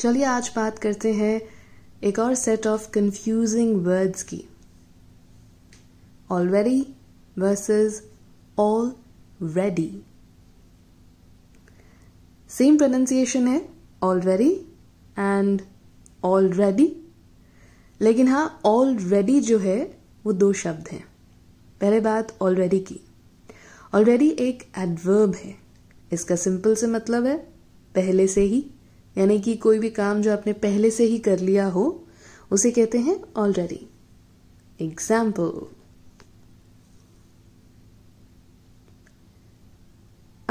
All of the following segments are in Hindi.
चलिए आज बात करते हैं एक और सेट ऑफ कंफ्यूजिंग वर्ड्स की already versus all ready same pronunciation है ऑलरेडी एंड ऑलरेडी लेकिन हाँ ऑलरेडी जो है वो दो शब्द हैं पहले बात ऑलरेडी की ऑलरेडी एक एडवर्ब है इसका सिंपल से मतलब है पहले से ही यानी कि कोई भी काम जो आपने पहले से ही कर लिया हो उसे कहते हैं already example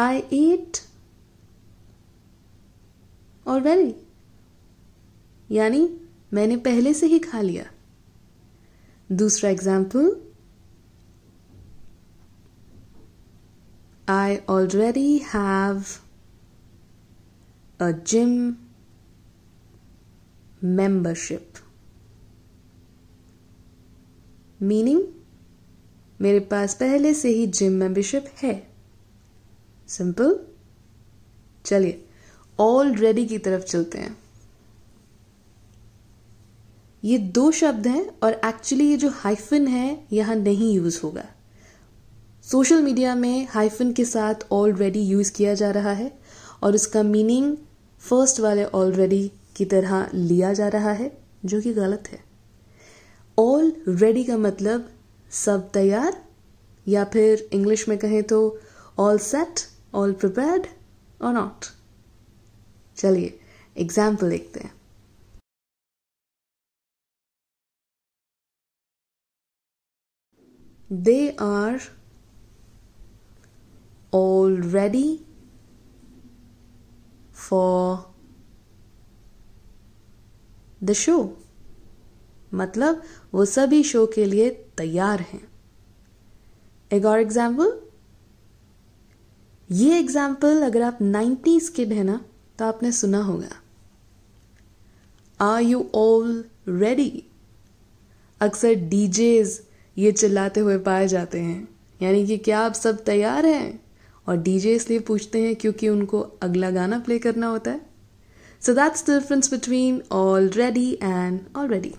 I ate already. यानी मैंने पहले से ही खा लिया दूसरा example I already have a gym membership. Meaning मेरे पास पहले से ही जिम मेंबरशिप है सिंपल चलिए ऑलरेडी की तरफ चलते हैं ये दो शब्द हैं और एक्चुअली ये जो हाइफन है यहां नहीं यूज होगा सोशल मीडिया में हाइफन के साथ ऑलरेडी यूज किया जा रहा है और उसका मीनिंग फर्स्ट वाले ऑलरेडी की तरह लिया जा रहा है जो कि गलत है ऑल रेडी का मतलब सब तैयार या फिर इंग्लिश में कहें तो ऑल सेट ऑल प्रिपेयर्ड और नॉट चलिए एग्जाम्पल देखते हैं are all ready for the show मतलब वो सभी शो के लिए तैयार हैं एक और एग्जाम्पल ये एग्जाम्पल अगर आप नाइन्टीज किड है ना तो आपने सुना होगा आर यू ऑल रेडी अक्सर डीजेज ये चिल्लाते हुए पाए जाते हैं यानी कि क्या आप सब तैयार हैं और डीजे इसलिए पूछते हैं क्योंकि उनको अगला गाना प्ले करना होता है so that's the difference between already and already